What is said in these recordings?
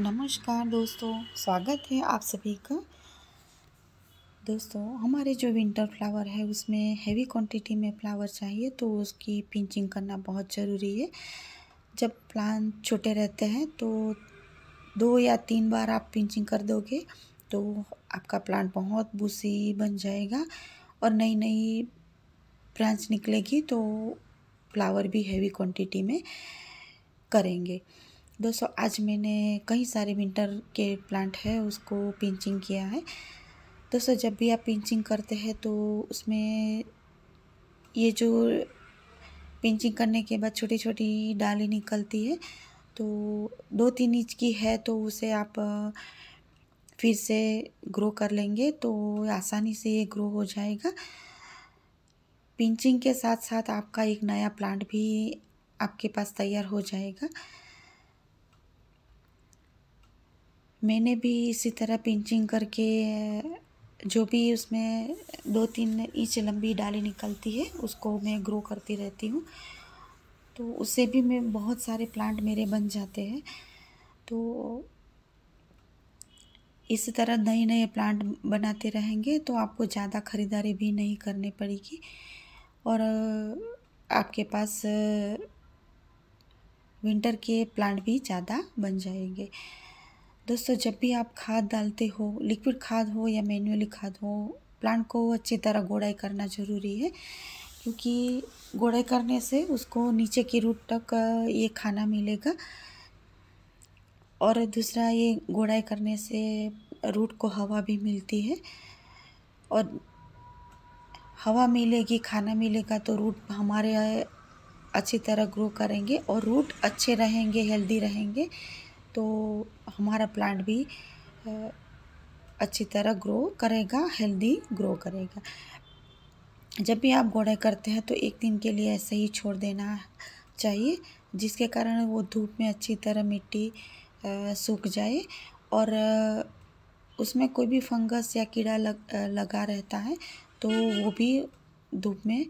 नमस्कार दोस्तों स्वागत है आप सभी का दोस्तों हमारे जो विंटर फ्लावर है उसमें हैवी क्वांटिटी में फ्लावर चाहिए तो उसकी पिंचिंग करना बहुत ज़रूरी है जब प्लांट छोटे रहते हैं तो दो या तीन बार आप पिंचिंग कर दोगे तो आपका प्लांट बहुत बूसी बन जाएगा और नई नई ब्रांच निकलेगी तो फ्लावर भी हैवी क्वांटिटी में करेंगे दोस्तों आज मैंने कई सारे विंटर के प्लांट है उसको पिंचिंग किया है दोस्तों जब भी आप पिंचिंग करते हैं तो उसमें ये जो पिंचिंग करने के बाद छोटी छोटी डाली निकलती है तो दो तीन इंच की है तो उसे आप फिर से ग्रो कर लेंगे तो आसानी से ये ग्रो हो जाएगा पिंचिंग के साथ साथ आपका एक नया प्लांट भी आपके पास तैयार हो जाएगा मैंने भी इसी तरह पिंचिंग करके जो भी उसमें दो तीन इंच लंबी डाली निकलती है उसको मैं ग्रो करती रहती हूँ तो उससे भी मैं बहुत सारे प्लांट मेरे बन जाते हैं तो इस तरह नए नए प्लांट बनाते रहेंगे तो आपको ज़्यादा ख़रीदारी भी नहीं करनी पड़ेगी और आपके पास विंटर के प्लांट भी ज़्यादा बन जाएंगे दोस्तों जब भी आप खाद डालते हो लिक्विड खाद हो या मैन्युअली खाद हो प्लांट को अच्छी तरह गोड़ाई करना ज़रूरी है क्योंकि गोड़ाई करने से उसको नीचे के रूट तक ये खाना मिलेगा और दूसरा ये गोड़ाई करने से रूट को हवा भी मिलती है और हवा मिलेगी खाना मिलेगा तो रूट हमारे अच्छी तरह ग्रो करेंगे और रूट अच्छे रहेंगे हेल्दी रहेंगे तो हमारा प्लांट भी अच्छी तरह ग्रो करेगा हेल्दी ग्रो करेगा जब भी आप गोड़े करते हैं तो एक दिन के लिए ऐसे ही छोड़ देना चाहिए जिसके कारण वो धूप में अच्छी तरह मिट्टी सूख जाए और उसमें कोई भी फंगस या कीड़ा लग लगा रहता है तो वो भी धूप में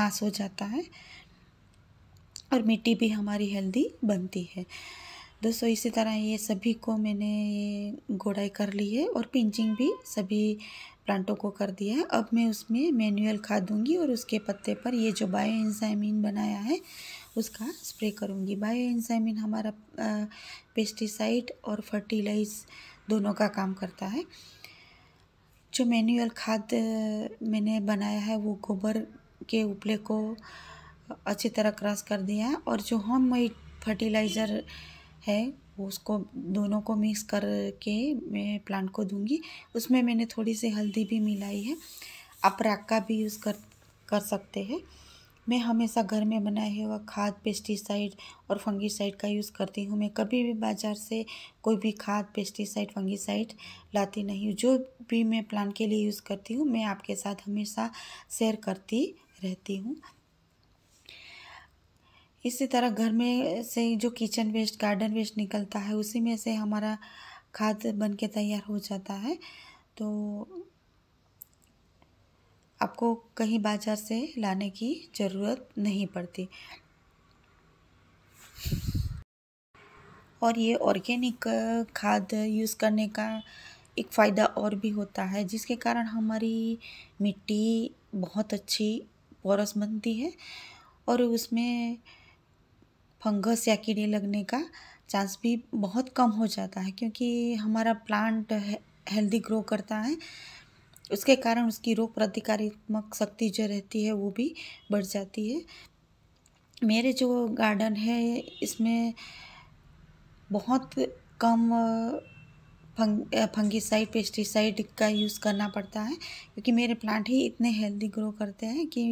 नाश हो जाता है और मिट्टी भी हमारी हेल्दी बनती है दोस्तों इसी तरह ये सभी को मैंने ये गोड़ाई कर ली है और पिंचिंग भी सभी प्लांटों को कर दिया है अब मैं उसमें मैनुअल खाद दूंगी और उसके पत्ते पर ये जो बायो एंजाइमिन बनाया है उसका स्प्रे करूंगी बायो एंजाइमिन हमारा पेस्टिसाइड और फर्टिलाइज दोनों का काम करता है जो मैनुअल खाद मैंने बनाया है वो गोबर के उपले को अच्छी तरह क्रश कर दिया है और जो हम वही फर्टिलाइज़र है उसको दोनों को मिक्स करके मैं प्लांट को दूंगी उसमें मैंने थोड़ी सी हल्दी भी मिलाई है आप का भी यूज़ कर कर सकते हैं मैं हमेशा घर में बनाए हुआ खाद पेस्टिसाइड और फंगीसाइड का यूज़ करती हूँ मैं कभी भी बाज़ार से कोई भी खाद पेस्टिसाइड फंगीसाइड लाती नहीं हूँ जो भी मैं प्लांट के लिए यूज़ करती हूँ मैं आपके साथ हमेशा शेयर करती रहती हूँ इसी तरह घर में से जो किचन वेस्ट गार्डन वेस्ट निकलता है उसी में से हमारा खाद बन के तैयार हो जाता है तो आपको कहीं बाज़ार से लाने की ज़रूरत नहीं पड़ती और ये ऑर्गेनिक खाद यूज़ करने का एक फ़ायदा और भी होता है जिसके कारण हमारी मिट्टी बहुत अच्छी पोरस बनती है और उसमें फंगस या कीड़े लगने का चांस भी बहुत कम हो जाता है क्योंकि हमारा प्लांट हेल्दी ग्रो करता है उसके कारण उसकी रोग प्रतिकारात्मक शक्ति जो रहती है वो भी बढ़ जाती है मेरे जो गार्डन है इसमें बहुत कम फंग फंगिसाइड पेस्टिसाइड का यूज़ करना पड़ता है क्योंकि मेरे प्लांट ही इतने हेल्दी ग्रो करते हैं कि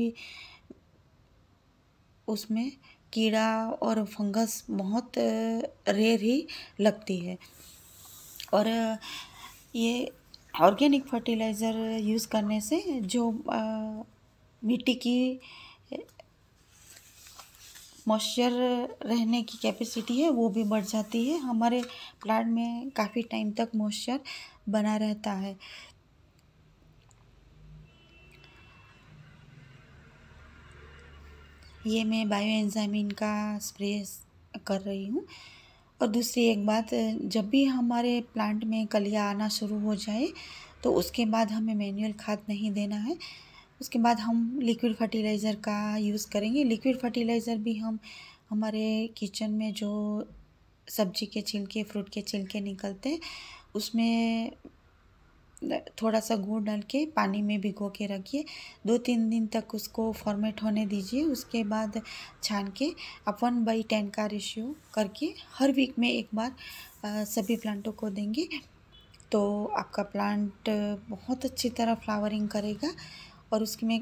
उसमें कीड़ा और फंगस बहुत रेयर ही लगती है और ये ऑर्गेनिक फर्टिलाइज़र यूज़ करने से जो मिट्टी की मॉइस्चर रहने की कैपेसिटी है वो भी बढ़ जाती है हमारे प्लांट में काफ़ी टाइम तक मॉइस्चर बना रहता है ये मैं बायो एंजामिन का स्प्रे कर रही हूँ और दूसरी एक बात जब भी हमारे प्लांट में कलिया आना शुरू हो जाए तो उसके बाद हमें मैनुअल खाद नहीं देना है उसके बाद हम लिक्विड फर्टिलाइज़र का यूज़ करेंगे लिक्विड फर्टिलाइज़र भी हम हमारे किचन में जो सब्जी के छिलके फ्रूट के छिलके निकलते हैं उसमें थोड़ा सा गुड़ डाल के पानी में भिगो के रखिए दो तीन दिन तक उसको फॉर्मेट होने दीजिए उसके बाद छान के आप वन बाई टेन का रेशियो करके हर वीक में एक बार सभी प्लांटों को देंगे तो आपका प्लांट बहुत अच्छी तरह फ्लावरिंग करेगा और उसमें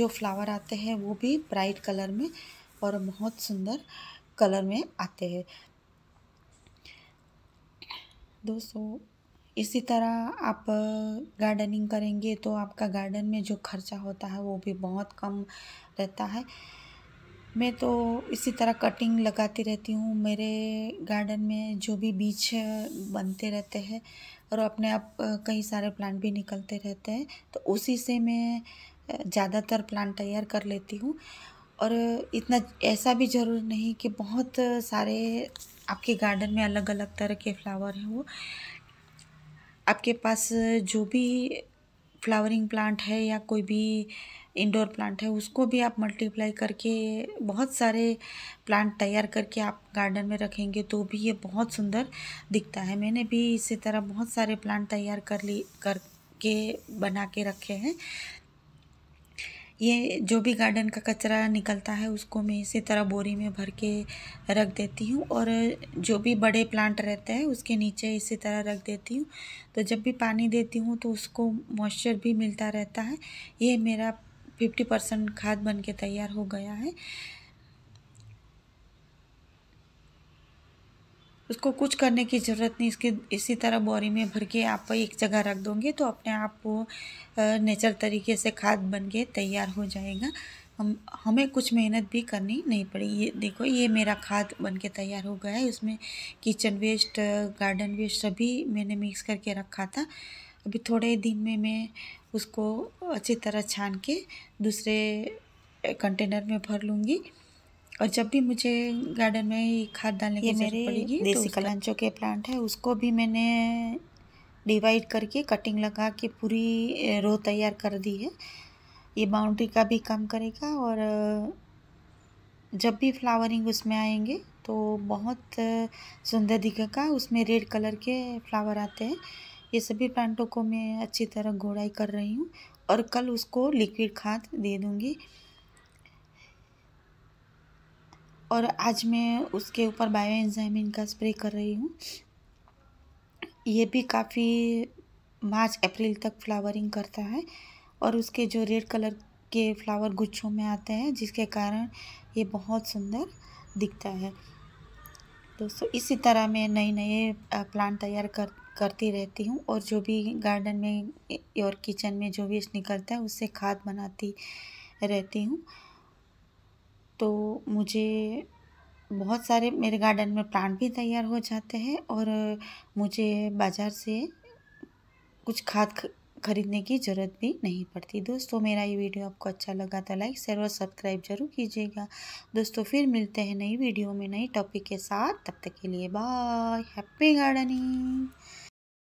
जो फ्लावर आते हैं वो भी ब्राइट कलर में और बहुत सुंदर कलर में आते हैं दोस्तों इसी तरह आप गार्डनिंग करेंगे तो आपका गार्डन में जो खर्चा होता है वो भी बहुत कम रहता है मैं तो इसी तरह कटिंग लगाती रहती हूँ मेरे गार्डन में जो भी बीच बनते रहते हैं और अपने आप कई सारे प्लांट भी निकलते रहते हैं तो उसी से मैं ज़्यादातर प्लांट तैयार कर लेती हूँ और इतना ऐसा भी ज़रूर नहीं कि बहुत सारे आपके गार्डन में अलग अलग तरह के फ्लावर हैं वो आपके पास जो भी फ्लावरिंग प्लांट है या कोई भी इंडोर प्लांट है उसको भी आप मल्टीप्लाई करके बहुत सारे प्लांट तैयार करके आप गार्डन में रखेंगे तो भी ये बहुत सुंदर दिखता है मैंने भी इसी तरह बहुत सारे प्लांट तैयार कर ली करके बना के रखे हैं ये जो भी गार्डन का कचरा निकलता है उसको मैं इसी तरह बोरी में भर के रख देती हूँ और जो भी बड़े प्लांट रहते हैं उसके नीचे इसी तरह रख देती हूँ तो जब भी पानी देती हूँ तो उसको मॉइस्चर भी मिलता रहता है ये मेरा फिफ्टी परसेंट खाद बन के तैयार हो गया है उसको कुछ करने की ज़रूरत नहीं इसके इसी तरह बोरी में भर के आप एक जगह रख दोगे तो अपने आप वो नेचर तरीके से खाद बन के तैयार हो जाएगा हम हमें कुछ मेहनत भी करनी नहीं पड़ी ये देखो ये मेरा खाद बन के तैयार हो गया है इसमें किचन वेस्ट गार्डन वेस्ट सभी मैंने मिक्स करके रखा था अभी थोड़े दिन में मैं उसको अच्छी तरह छान के दूसरे कंटेनर में भर लूँगी और जब भी मुझे गार्डन में खाद डालने की मेरे तो देसी तो कलांचों के प्लांट है उसको भी मैंने डिवाइड करके कटिंग लगा के पूरी रो तैयार कर दी है ये बाउंड्री का भी काम करेगा और जब भी फ्लावरिंग उसमें आएंगे तो बहुत सुंदर दिखेगा उसमें रेड कलर के फ्लावर आते हैं ये सभी प्लांटों को मैं अच्छी तरह घोड़ाई कर रही हूँ और कल उसको लिक्विड खाद दे दूँगी और आज मैं उसके ऊपर बायो एंजाइमिन का स्प्रे कर रही हूँ ये भी काफ़ी मार्च अप्रैल तक फ्लावरिंग करता है और उसके जो रेड कलर के फ्लावर गुच्छों में आते हैं जिसके कारण ये बहुत सुंदर दिखता है दोस्तों इसी तरह मैं नए नए प्लांट तैयार कर करती रहती हूँ और जो भी गार्डन में और किचन में जो भी निकलता है उससे खाद बनाती रहती हूँ तो मुझे बहुत सारे मेरे गार्डन में प्लांट भी तैयार हो जाते हैं और मुझे बाज़ार से कुछ खाद खरीदने की ज़रूरत भी नहीं पड़ती दोस्तों मेरा ये वीडियो आपको अच्छा लगा तो लाइक शेयर और सब्सक्राइब जरूर कीजिएगा दोस्तों फिर मिलते हैं नई वीडियो में नई टॉपिक के साथ तब तक के लिए बाय हैप्पी गार्डनिंग